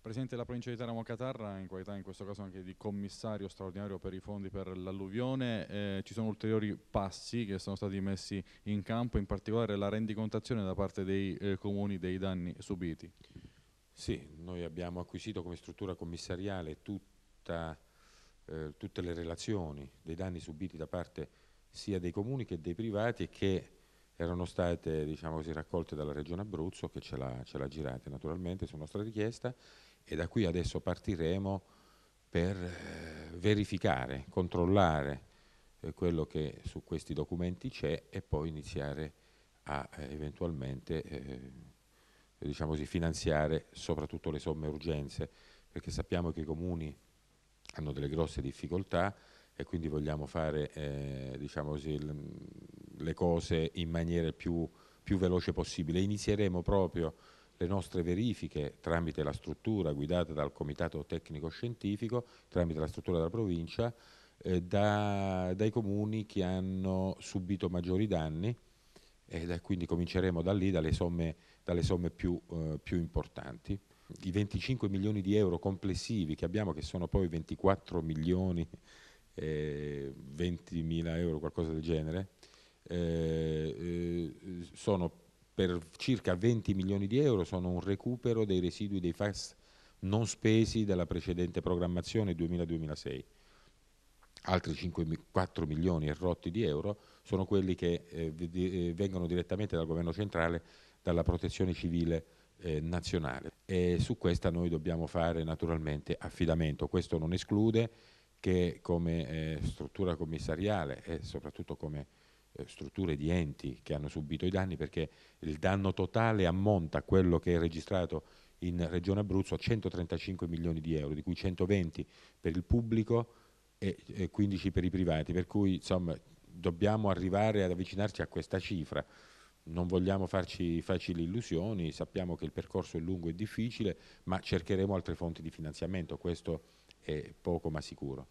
Presidente della provincia di Teramo Catarra, in qualità in questo caso anche di commissario straordinario per i fondi per l'alluvione, eh, ci sono ulteriori passi che sono stati messi in campo, in particolare la rendicontazione da parte dei eh, comuni dei danni subiti. Sì, noi abbiamo acquisito come struttura commissariale tutta, eh, tutte le relazioni dei danni subiti da parte sia dei comuni che dei privati e che erano state diciamo così, raccolte dalla Regione Abruzzo che ce l'ha, ce l'ha girata naturalmente su nostra richiesta e da qui adesso partiremo per eh, verificare, controllare eh, quello che su questi documenti c'è e poi iniziare a eh, eventualmente eh, diciamo così, finanziare soprattutto le somme urgenze perché sappiamo che i comuni hanno delle grosse difficoltà e quindi vogliamo fare eh, diciamo così, le cose in maniera più, più veloce possibile. Inizieremo proprio le nostre verifiche tramite la struttura guidata dal Comitato Tecnico Scientifico, tramite la struttura della provincia, eh, da, dai comuni che hanno subito maggiori danni e eh, da, quindi cominceremo da lì, dalle somme, dalle somme più, eh, più, importanti. I 25 milioni di euro complessivi che abbiamo, che sono poi 24 milioni e eh, 20 mila euro, qualcosa del genere, eh, eh, sono per circa 20 milioni di euro, sono un recupero dei residui dei FAS non spesi dalla precedente programmazione 2000-2006. Altri 5, 4 milioni e rotti di euro sono quelli che eh, eh, vengono direttamente dal governo centrale, dalla protezione civile eh, nazionale. E su questa noi dobbiamo fare naturalmente affidamento. Questo non esclude che come eh, struttura commissariale e soprattutto come eh, strutture di enti che hanno subito i danni perché il danno totale ammonta a quello che è registrato in Regione Abruzzo a 135 milioni di euro, di cui 120 per il pubblico e 15 per i privati, per cui insomma, dobbiamo arrivare ad avvicinarci a questa cifra. Non vogliamo farci facili illusioni, sappiamo che il percorso è lungo e difficile, ma cercheremo altre fonti di finanziamento, questo è poco ma sicuro.